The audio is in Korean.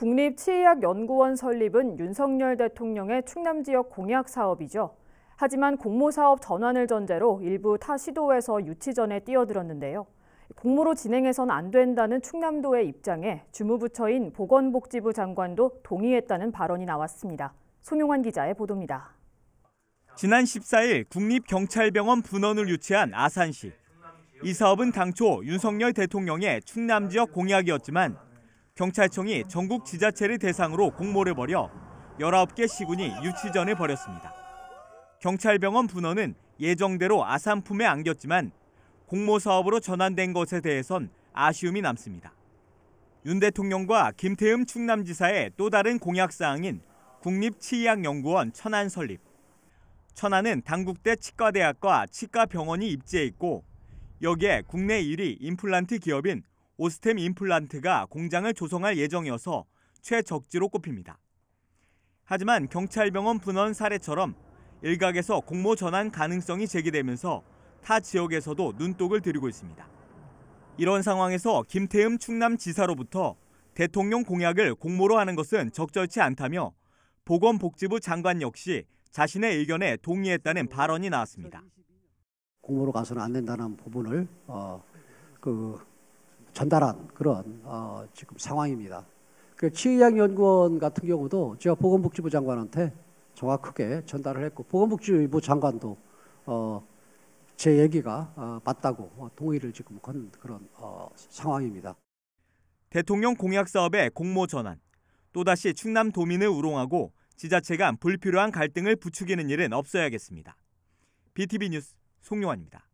국립치의학연구원 설립은 윤석열 대통령의 충남 지역 공약 사업이죠. 하지만 공모 사업 전환을 전제로 일부 타 시도에서 유치전에 뛰어들었는데요. 공모로 진행해선 안 된다는 충남도의 입장에 주무부처인 보건복지부 장관도 동의했다는 발언이 나왔습니다. 송용환 기자의 보도입니다. 지난 14일 국립경찰병원 분원을 유치한 아산시. 이 사업은 당초 윤석열 대통령의 충남 지역 공약이었지만 경찰청이 전국 지자체를 대상으로 공모를 벌여 19개 시군이 유치전을 벌였습니다. 경찰병원 분원은 예정대로 아산품에 안겼지만 공모 사업으로 전환된 것에 대해선 아쉬움이 남습니다. 윤 대통령과 김태흠 충남지사의 또 다른 공약 사항인 국립치의학연구원 천안 설립. 천안은 당국대 치과대학과 치과병원이 입지해 있고 여기에 국내 1위 임플란트 기업인 오스템 임플란트가 공장을 조성할 예정이어서 최적지로 꼽힙니다. 하지만 경찰병원 분원 사례처럼 일각에서 공모 전환 가능성이 제기되면서 타 지역에서도 눈독을 들이고 있습니다. 이런 상황에서 김태흠 충남지사로부터 대통령 공약을 공모로 하는 것은 적절치 않다며 보건복지부 장관 역시 자신의 의견에 동의했다는 발언이 나왔습니다. 공모로 가서는 안 된다는 부분을 어, 그 전달한 그런 어, 지금 상황입니다. 그 치의학연구원 같은 경우도 제가 보건복지부 장관한테 정확하게 전달을 했고 보건복지부 장관도 어, 제 얘기가 어, 맞다고 동의를 지금 건 그런 어, 상황입니다. 대통령 공약 사업의 공모 전환, 또다시 충남 도민을 우롱하고 지자체간 불필요한 갈등을 부추기는 일은 없어야겠습니다. BTV 뉴스 송용환입니다.